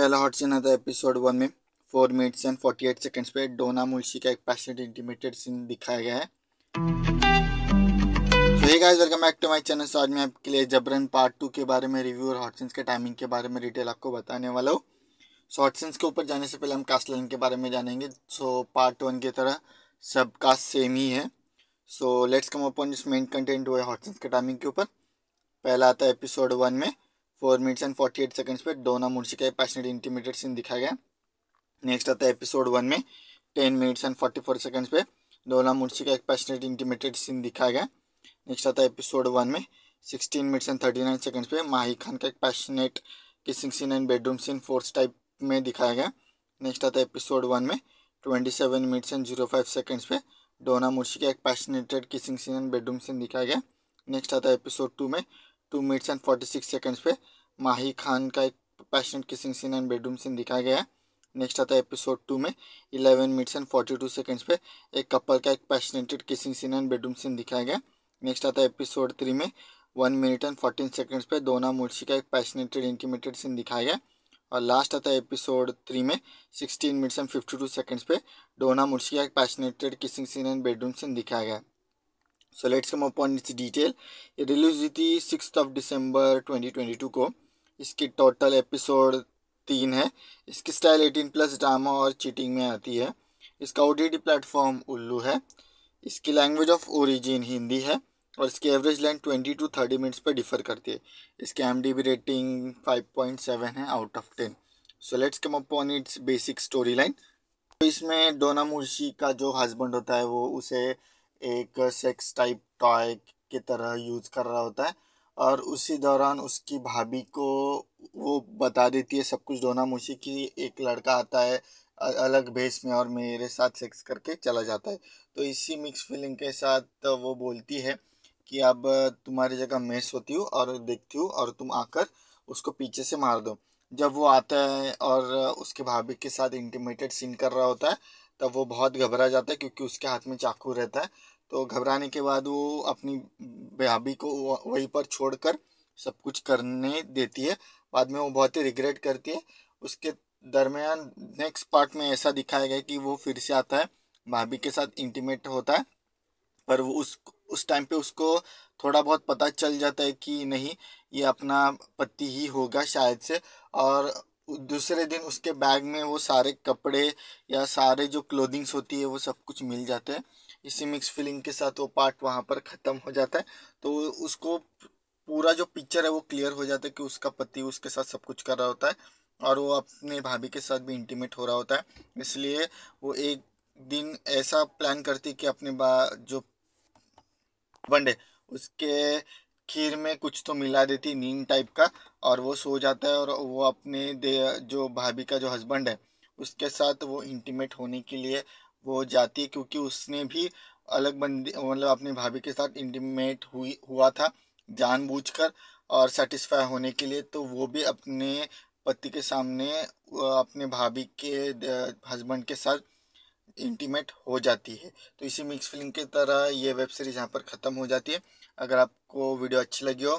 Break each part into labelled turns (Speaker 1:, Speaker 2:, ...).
Speaker 1: पहला hot scene आता है एपिसोड वन में four minutes and forty eight seconds पे डोना मुल्शी का एक पैशनेट इंटीमेटेड सीन दिखाया गया है तो ये guys welcome back to my channel so आज मैं आपके लिए जबरन पार्ट टू के बारे में रिव्यू और हॉट सीन्स के टाइमिंग के बारे में डिटेल आपको बताने वाला हूँ सो हॉट सीन्स के ऊपर जाने से पहले हम कास्ट लाइन के बारे में जानेंगे सो पार्ट वन की तरह सब कास्ट सेम ही है सो लेट्स कम अपन जिस मेन कंटेंट हुआ है हॉट सीन्स के टाइमिंग के ऊपर पहला आता है एपिसोड वन में four minutes and forty eight seconds पे डोना मुंशी का पैशनेट इंटीमीडिएट सीन दिखाया गया नेक्स्ट आता है एपिसोड वन में ten minutes and forty four seconds पे डोना मुंशी का एक पैशनेट इंटीमेटेड सीन दिखाया गया नेक्स्ट आता है एपिसोड वन में sixteen minutes and thirty nine seconds पे माही खान का एक passionate kissing scene and bedroom scene force type में दिखाया गया नेक्स्ट आता है एपिसोड वन में twenty seven minutes and zero five seconds पे डोना मुर्शी का एक passionated kissing scene and bedroom scene दिखाया गया नेक्स्ट आता है एपिसोड टू में two minutes and forty six seconds पे माही खान का एक passionate kissing scene and bedroom scene दिखाया गया है नेक्स्ट आता है एपिसोड टू में eleven minutes and forty two seconds पे एक कपल का एक passionated kissing scene and bedroom scene दिखाया गया नेक्स्ट आता है एपिसोड थ्री में one minute and fourteen seconds पे दोना मुर्शी का एक पैशनेटेड इंटीमेटेड सीन दिखाया गया और लास्ट आता है एपिसोड थ्री में sixteen minutes and fifty two seconds पे डोना मुर्शी का एक passionated kissing scene and bedroom scene दिखाया गया so let's come upon its detail ये रिलीज हुई थी सिक्स ऑफ ट्वेंटी टू को इसकी टोटल एपिसोड तीन है इसकी स्टाइल एटीन प्लस ड्रामा और चीटिंग में आती है इसका ओ टी प्लेटफॉर्म उल्लू है इसकी लैंग्वेज ऑफ ओरिजिन हिंदी है और इसकी average length twenty two thirty minutes पर डिफर करती है इसकी M D rating five point seven है out of ten so let's come upon its basic story line तो इसमें डोना मुर्शी का जो हस्बैंड होता है वो उसे एक सेक्स टाइप टॉय की तरह यूज कर रहा होता है और उसी दौरान उसकी भाभी को वो बता देती है सब कुछ डोना मुशी की एक लड़का आता है अलग भेस में और मेरे साथ सेक्स करके चला जाता है तो इसी मिक्स फीलिंग के साथ वो बोलती है कि अब तुम्हारी जगह मैं सोती हूँ और देखती हूँ और तुम आकर उसको पीछे से मार दो जब वो आता है और उसके भाभी के साथ इंटीमेटेड सीन कर रहा होता है तब वो बहुत घबरा जाता है क्योंकि उसके हाथ में चाकू रहता है तो घबराने के बाद वो अपनी भाभी को वहीं पर छोड़कर सब कुछ करने देती है बाद में वो बहुत ही रिग्रेट करती है उसके दरमियान नेक्स्ट पार्ट में ऐसा दिखाया गया कि वो फिर से आता है भाभी के साथ इंटीमेट होता है पर वो उस उस टाइम पे उसको थोड़ा बहुत पता चल जाता है कि नहीं ये अपना पति ही होगा शायद से और दूसरे दिन उसके बैग में वो सारे कपड़े या सारे जो क्लोदिंग्स होती है वो सब कुछ मिल जाते हैं इसी मिक्स फीलिंग के साथ वो पार्ट वहाँ पर ख़त्म हो जाता है तो उसको पूरा जो पिक्चर है वो क्लियर हो जाता है कि उसका पति उसके साथ सब कुछ कर रहा होता है और वो अपने भाभी के साथ भी इंटीमेट हो रहा होता है इसलिए वो एक दिन ऐसा प्लान करती कि अपने बा जो वनडे उसके खीर में कुछ तो मिला देती नीम टाइप का और वो सो जाता है और वो अपने दे जो भाभी का जो हस्बैंड है उसके साथ वो इंटीमेट होने के लिए वो जाती है क्योंकि उसने भी अलग बंदी मतलब अपनी भाभी के साथ इंटीमेट हुई हुआ था जानबूझकर और सेटिस्फाई होने के लिए तो वो भी अपने पति के सामने अपने भाभी के हस्बैंड के साथ इंटीमेट हो जाती है तो इसी मिक्स फिल्म की तरह ये वेब सीरीज़ यहाँ पर ख़त्म हो जाती है अगर आपको वीडियो अच्छी लगी हो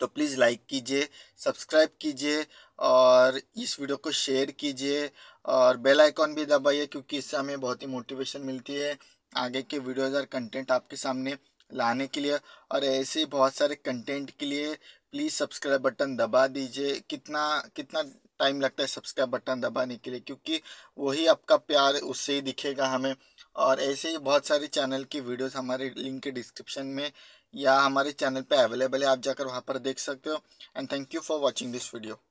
Speaker 1: तो प्लीज़ लाइक कीजिए सब्सक्राइब कीजिए और इस वीडियो को शेयर कीजिए और बेल आइकॉन भी दबाइए क्योंकि इससे हमें बहुत ही मोटिवेशन मिलती है आगे के वीडियोज़ और कंटेंट आपके सामने लाने के लिए और ऐसे बहुत सारे कंटेंट के लिए प्लीज़ सब्सक्राइब बटन दबा दीजिए कितना कितना टाइम लगता है सब्सक्राइब बटन दबाने के लिए क्योंकि वही आपका प्यार उससे ही दिखेगा हमें और ऐसे ही बहुत सारे चैनल की वीडियोस हमारे लिंक के डिस्क्रिप्शन में या हमारे चैनल पे अवेलेबल है आप जाकर वहाँ पर देख सकते हो and thank you for watching this video